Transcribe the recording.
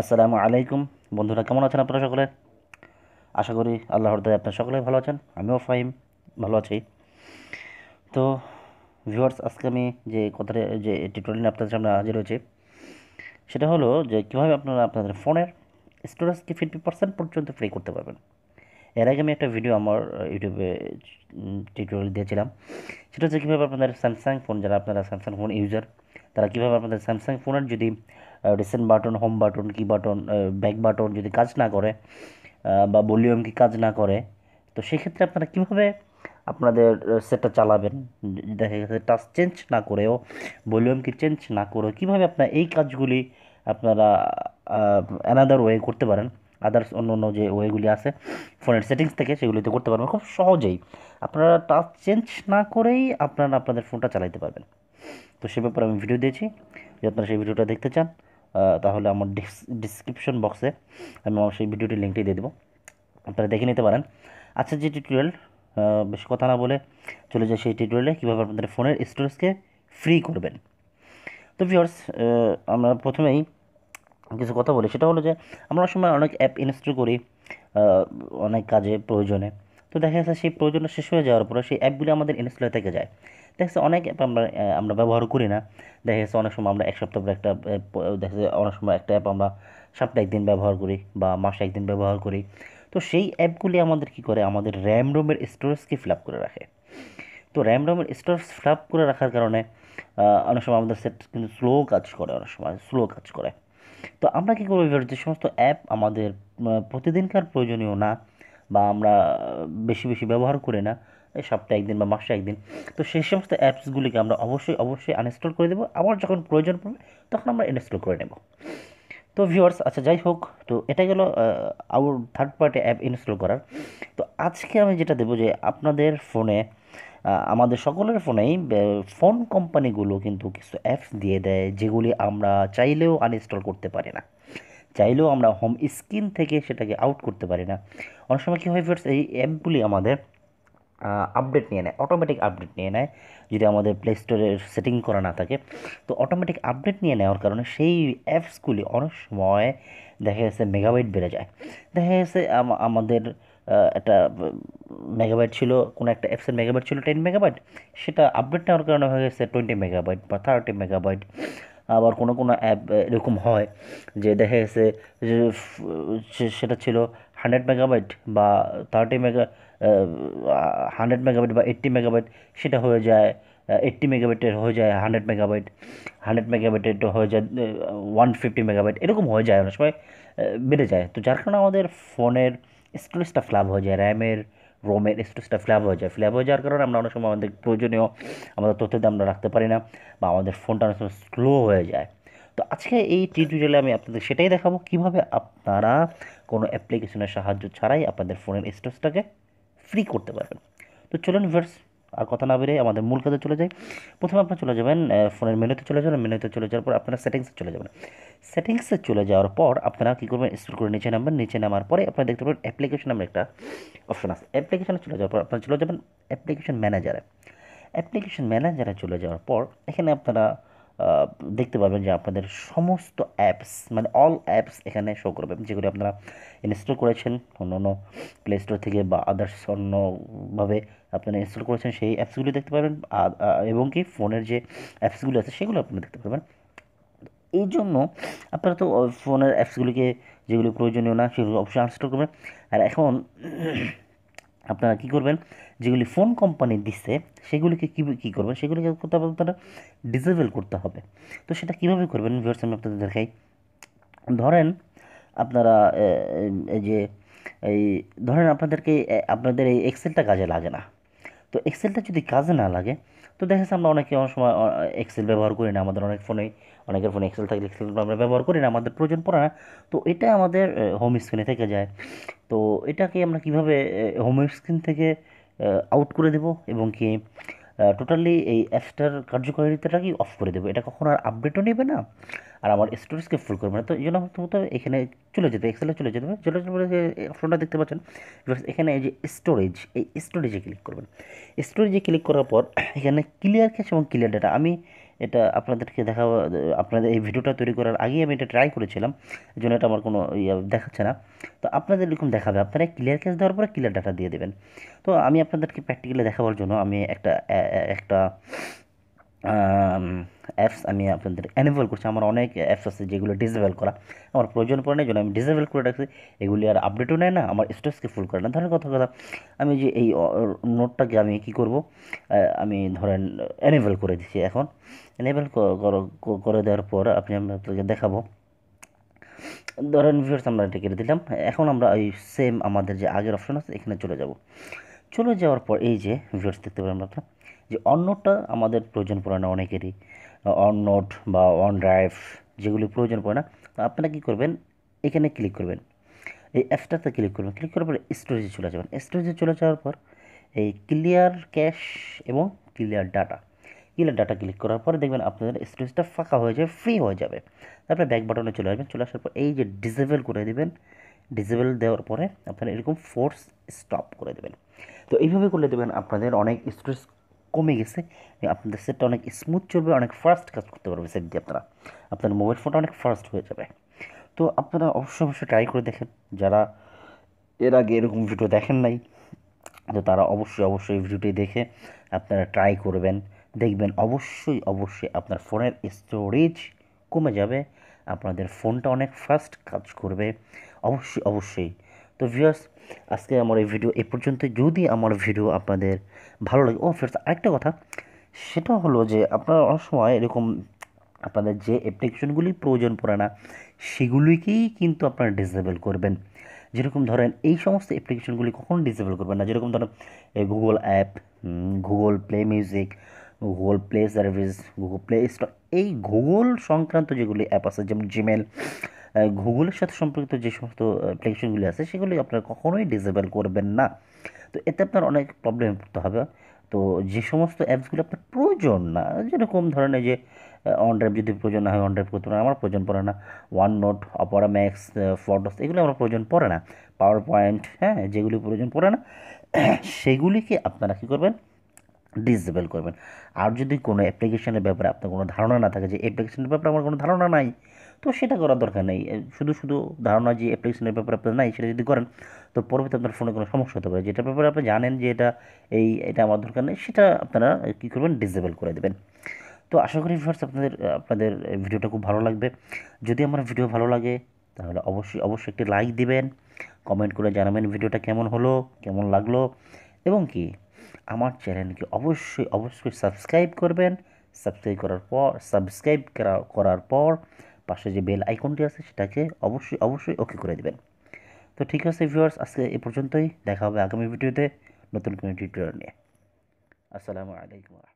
আসসালামু আলাইকুম বন্ধুরা কেমন আছেন আপনারা সকলে আশা করি আল্লাহর দয়া আপনার সকলে ভালো আছেন আমিও ফাহিম ভালো আছি তো ভিউয়ার্স আজকে আমি যে কথাটা যে টিউটোরিয়াল আপনাদের সামনে হাজির হয়েছি সেটা হলো যে কীভাবে আপনারা আপনাদের ফোনের স্টোরেজকে ফিফটি পার্সেন্ট পর্যন্ত ফ্রি করতে পারবেন এর আগে আমি একটা ভিডিও আমার ইউটিউবে টিউটোরিয়াল দিয়েছিলাম সেটা হচ্ছে কীভাবে আপনাদের স্যামসাং ফোন যারা আপনারা স্যামসাং ফোন ইউজার তারা কীভাবে আপনাদের স্যামসাং ফোনের যদি রিসেন্ট বাটন হোম বাটন কি বাটন ব্যাক বাটন যদি কাজ না করে বা ভলিউম কি কাজ না করে তো সেক্ষেত্রে আপনারা কীভাবে আপনাদের সেটটা চালাবেন দেখা গেছে টাচ চেঞ্জ না করেও ভলিউমকে চেঞ্জ না করেও কীভাবে আপনার এই কাজগুলি আপনারা অ্যানাদার ওয়ে করতে পারেন আদার্স অন্য অন্য যে ওয়েগুলি আছে ফোনের সেটিংস থেকে সেগুলিতে করতে পারবেন খুব সহজেই আপনারা টাচ চেঞ্জ না করেই আপনারা আপনাদের ফোনটা চালাইতে পারবেন তো সে ব্যাপারে আমি ভিডিও দিয়েছি যদি আপনারা সেই ভিডিওটা দেখতে চান তাহলে আমার ডিসক্রিপশন বক্সে আমি আমার সেই ভিডিওটির লিঙ্কটি দিয়ে দেবো আপনারা দেখে নিতে পারেন আচ্ছা যে টিউটোরিয়াল বেশি কথা না বলে চলে যায় সেই টিউটোরিয়ালে কীভাবে আপনাদের ফোনের স্টোরেজকে ফ্রি করবেন তো ভিওর্স আমরা প্রথমেই কিছু কথা বলি সেটা হলো যে আমরা অনেক সময় অনেক অ্যাপ ইনস্টল করি অনেক কাজে প্রয়োজনে তো দেখা যাচ্ছে সেই প্রয়োজনটা শেষ হয়ে যাওয়ার পরে সেই অ্যাপগুলি আমাদের ইনস্টল থেকে যায় দেখা যাচ্ছে অনেক অ্যাপ আমরা আমরা ব্যবহার করি না দেখা যাচ্ছে অনেক সময় আমরা এক সপ্তাহ পরে একটা দেখা যাচ্ছে অনেক সময় একটা অ্যাপ আমরা সপ্তাহে একদিন ব্যবহার করি বা মাসে একদিন ব্যবহার করি তো সেই অ্যাপগুলি আমাদের কি করে আমাদের র্যাম রোমের স্টোরেজকে ফিল করে রাখে তো র্যাম রোমের স্টোরেজ ফিল করে রাখার কারণে অনেক সময় আমাদের সেট কিন্তু স্লো কাজ করে অনেক সময় স্লো কাজ করে তো আমরা কী করবো যে সমস্ত অ্যাপ আমাদের প্রতিদিনকার প্রয়োজনীয় না বা আমরা বেশি বেশি ব্যবহার করি না এই সপ্তাহে একদিন বা মাসে একদিন তো সেই সমস্ত অ্যাপসগুলিকে আমরা অবশ্যই অবশ্যই আনইনস্টল করে দেবো আবার যখন প্রয়োজন পড়বে তখন আমরা ইনস্টল করে নেব তো ভিউয়ার্স আচ্ছা যাই হোক তো এটা গেল আউর থার্ড পার্টি অ্যাপ ইনস্টল করার তো আজকে আমি যেটা দেবো যে আপনাদের ফোনে আমাদের সকলের ফোনেই ফোন কোম্পানিগুলো কিন্তু কিছু অ্যাপস দিয়ে দেয় যেগুলি আমরা চাইলেও আনইনস্টল করতে পারি না চাইলেও আমরা হোম স্ক্রিন থেকে সেটাকে আউট করতে পারি না অনেক সময় কী হয় ফিরস এই অ্যাপগুলি আমাদের আপডেট নিয়ে নেয় অটোমেটিক আপডেট নিয়ে নেয় যদি আমাদের প্লে স্টোরের সেটিং করা না থাকে তো অটোমেটিক আপডেট নিয়ে নেওয়ার কারণে সেই অ্যাপসগুলি অনেক সময় দেখা গেছে মেগাবাইট বেড়ে যায় দেখা গেছে আমাদের একটা মেগাবাইট ছিল কোনো একটা অ্যাপসের মেগাবাইট ছিল টেন মেগাবাইট সেটা আপডেট নেওয়ার কারণে হয়ে গেছে টোয়েন্টি মেগাবাইট বা থার্টি মেগাবাইট আবার কোনো কোনো অ্যাপ এরকম হয় যে দেখা গেছে সেটা ছিল হান্ড্রেড মেগাবাইট বা থার্টি মেগা হান্ড্রেড মেগাবাইট বা এইট্টি মেগাবাইট সেটা হয়ে যায় এইট্টি মেগাবাইটের হয়ে যায় হান্ড্রেড মেগাবাইট হান্ড্রেড মেগাবাইটের হয়ে যায় ওয়ান ফিফটি মেগাবাইট এরকম হয়ে যায় অনেক সময় বেড়ে যায় তো যার কারণে আমাদের ফোনের স্টোরেজটা ফ্ল্যাপ হয়ে যায় র্যামের রোমের স্টোরেজটা ফ্ল্যাপ হয়ে যায় ফ্ল্যাপ হয়ে যাওয়ার কারণে আমরা অনেক সময় আমাদের প্রয়োজনীয় আমাদের তথ্য আমরা রাখতে পারি না বা আমাদের ফোনটা অনেক সময় স্লো হয়ে যায় তো আজকে এই টিউটোরিয়ালে আমি আপনাদের সেটাই দেখাবো কিভাবে আপনারা কোনো অ্যাপ্লিকেশনের সাহায্য ছাড়াই আপনাদের ফোনের স্টোরেজটাকে ফ্রি করতে পারবেন তো চলুন ভার্স আর কথা না বেরিয়ে আমাদের মূল কাজে চলে যাই প্রথমে আপনারা চলে যাবেন ফোনের মেনুতে চলে যাবেন মেনুতে চলে যাওয়ার পর আপনারা সেটিংসে চলে যাবেন সেটিংসে চলে যাওয়ার পর আপনারা কী করবেন স্ক্রোল করে নিচে নামবেন নিচে নামার পরে আপনারা দেখতে পাবেন অ্যাপ্লিকেশন নামের একটা অপশন আছে অ্যাপ্লিকেশনে চলে যাওয়ার পর আপনারা চলে যাবেন অ্যাপ্লিকেশন ম্যানেজারে অ্যাপ্লিকেশন ম্যানেজারে চলে যাওয়ার পর এখানে আপনারা দেখতে পাবেন যে আপনাদের সমস্ত অ্যাপস মানে অল অ্যাপস এখানে শো করবে যেগুলি আপনারা ইনস্টল করেছেন অন্য অন্য প্লে স্টোর থেকে বা আদার্স অন্যভাবে আপনারা ইনস্টল করেছেন সেই অ্যাপসগুলি দেখতে পাবেন এবং কি ফোনের যে অ্যাপসগুলি আছে সেগুলো আপনারা দেখতে পাবেন এই জন্য আপনারা তো ফোনের অ্যাপসগুলিকে যেগুলি প্রয়োজনীয় না সেগুলো অবশ্যই আনস্টল করবেন আর এখন আপনারা কি করবেন যেগুলি ফোন কোম্পানি দিচ্ছে সেগুলিকে কী কী করবেন সেগুলিকে করতে আপনারা ডিসেবল করতে হবে তো সেটা কীভাবে করবেন ভিউয়ার্স আমি আপনাদের দেখাই ধরেন আপনারা এই যে এই ধরেন আপনাদেরকে আপনাদের এই এক্সেলটা কাজে লাগে না তো এক্সেলটা যদি কাজে না লাগে তো দেখা যাচ্ছে আমরা অনেকে অনেক সময় এক্সেল ব্যবহার করি না আমাদের অনেক ফোনে অনেকের ফোনে এক্সেল থাকলে এক্সেল আমরা ব্যবহার করি না আমাদের প্রয়োজন পড়ে না তো এটা আমাদের হোম স্ক্রিনে থেকে যায় তো এটাকে আমরা কিভাবে হোম স্ক্রিন থেকে আউট করে দেব এবং কি টোটালি এই অ্যাপসটার কার্যকারিতাটাকেই অফ করে দেবো এটা কখনো আর আপডেটও নেবে না আর আমার স্টোরেজকে ফুল করবে না তো এই জন্য প্রথমত এখানে চলে যেতে এক্সেলে চলে যেতে হবে চলে যেতে পারে অপশনটা দেখতে পাচ্ছেন এখানে এই যে স্টোরেজ এই স্টোরেজে ক্লিক করবেন স্টোরেজে ক্লিক করার পর এখানে ক্লিয়ার ক্যাশ এবং ক্লিয়ার ডেটা আমি এটা আপনাদেরকে দেখা আপনাদের এই ভিডিওটা তৈরি করার আগেই আমি এটা ট্রাই করেছিলাম এই জন্য এটা আমার কোনো ইয়ে দেখাচ্ছে না তো আপনাদের এরকম দেখাবে আপনারা ক্লিয়ার ক্যাশ দেওয়ার পরে ক্লিয়ার ডাটা দিয়ে দেবেন তো আমি আপনাদেরকে প্র্যাকটিক্যালি দেখাবার জন্য আমি একটা একটা অ্যাপস আমি আপনাদের এনেবল করছি আমার অনেক অ্যাপস আছে যেগুলো ডিসেবল করা আমার প্রয়োজন পড়ে না জন্য আমি ডিসেবল করে রাখছি এগুলি আর আপডেটও নেয় না আমার স্টেজকে ফুল করে না ধরেন কথা কথা আমি যে এই নোটটাকে আমি কি করব আমি ধরেন এনেবল করে দিচ্ছি এখন এনেবল করে দেওয়ার পর আপনি আপনাদেরকে দেখাবো ধরেন ভিউর্স আমরা এটা কেটে দিলাম এখন আমরা এই সেম আমাদের যে আগের অপশন আছে এখানে চলে যাব চলে যাওয়ার পর এই যে ভিউয়ার্স দেখতে পারেন আপনারা যে নোটটা আমাদের প্রয়োজন পড়ে না অনেকেরই অন নোট বা অন ড্রাইভ যেগুলি প্রয়োজন পড়ে না আপনারা কী করবেন এখানে ক্লিক করবেন এই অ্যাপটাতে ক্লিক করবেন ক্লিক করার পর স্টোরেজে চলে যাবেন স্টোরেজে চলে যাওয়ার পর এই ক্লিয়ার ক্যাশ এবং clear data clear data click করার পরে দেখবেন আপনাদের স্টোরেজটা ফাঁকা হয়ে যাবে ফ্রি হয়ে যাবে তারপরে ব্যাক বাটনে চলে আসবেন চলে আসার পর এই যে ডিসেবল করে দেবেন ডিসেবল দেওয়ার পরে আপনারা এরকম ফোর্স স্টপ করে দেবেন তো এইভাবে করলে দেবেন আপনাদের অনেক স্ট্রেস কমে গেছে আপনাদের সেটটা অনেক স্মুথ চলবে অনেক ফাস্ট কাজ করতে পারবে সেট দিয়ে আপনারা আপনার মোবাইল ফোনটা অনেক ফাস্ট হয়ে যাবে তো আপনারা অবশ্যই অবশ্যই ট্রাই করে দেখেন যারা এর আগে এরকম ভিডিও দেখেন নাই তো তারা অবশ্যই অবশ্যই ভিডিওটি দেখে আপনারা ট্রাই করবেন দেখবেন অবশ্যই অবশ্যই আপনার ফোনের স্টোরেজ কমে যাবে আপনাদের ফোনটা অনেক ফাস্ট কাজ করবে অবশ্যই অবশ্যই তো ভিউয়ার্স আজকে আমার এই ভিডিও এ পর্যন্ত যদি আমার ভিডিও আপনাদের ভালো লাগে ও ফ্রেন্ডস আরেকটা কথা সেটা হলো যে আপনারা অনেক সময় এরকম আপনাদের যে অ্যাপ্লিকেশনগুলি প্রয়োজন পড়ে না সেগুলিকেই কিন্তু আপনারা ডিসেবল করবেন যেরকম ধরেন এই সমস্ত অ্যাপ্লিকেশনগুলি কখন ডিসেবল করবেন না যেরকম ধরেন Google app Google play music Google play service Google play store এই গুগল সংক্রান্ত যেগুলি অ্যাপ আছে যেমন জিমেল গুগলের সাথে সম্পর্কিত যে সমস্ত অ্যাপ্লিকেশনগুলি আছে সেগুলি আপনারা কখনোই ডিসেবল করবেন না তো এতে আপনার অনেক প্রবলেম পড়তে হবে তো যে সমস্ত অ্যাপসগুলো আপনার প্রয়োজন না যেরকম ধরনের যে অন ড্রাইভ যদি প্রয়োজন না হয় অন ড্রাইভ করতে পারে আমার প্রয়োজন পড়ে না OneNote Opera Max photos এগুলো আমার প্রয়োজন পড়ে না পাওয়ার পয়েন্ট হ্যাঁ যেগুলি প্রয়োজন পড়ে না সেগুলিকে আপনারা কী করবেন ডিসেবল করবেন আর যদি কোনো অ্যাপ্লিকেশনের ব্যাপারে আপনার কোনো ধারণা না থাকে যে অ্যাপ্লিকেশনের ব্যাপারে আমার কোনো ধারণা নাই তো সেটা করার দরকার নেই শুধু শুধু ধারণা যে অ্যাপ্লিকেশনের ব্যাপারে আপনার নাই সেটা যদি করেন তো পরবর্তী আপনার ফোনে কোনো সমস্যা হতে পারে যেটা ব্যাপারে আপনি জানেন যে এটা এই এটা আমার দরকার নেই সেটা আপনারা কী করবেন ডিসেবল করে দেবেন তো আশা করি ফার্স্ট আপনাদের আপনাদের ভিডিওটা খুব ভালো লাগবে যদি আমার ভিডিও ভালো লাগে তাহলে অবশ্যই অবশ্যই একটি লাইক দিবেন কমেন্ট করে জানাবেন ভিডিওটা কেমন হলো কেমন লাগলো এবং কি আমার চ্যানেলকে অবশ্যই অবশ্যই সাবস্ক্রাইব করবেন সাবস্ক্রাইব করার পর সাবস্ক্রাইব করার পর পাশে যে বেল আইকনটি আছে সেটাকে অবশ্যই অবশ্যই ওকে করে দেবেন তো ঠিক আছে ভিউয়ার্স আজকে এ পর্যন্তই দেখা হবে আগামী ভিডিওতে নতুন কোনো টিউটোরিয়াল নিয়ে আসসালামু আলাইকুম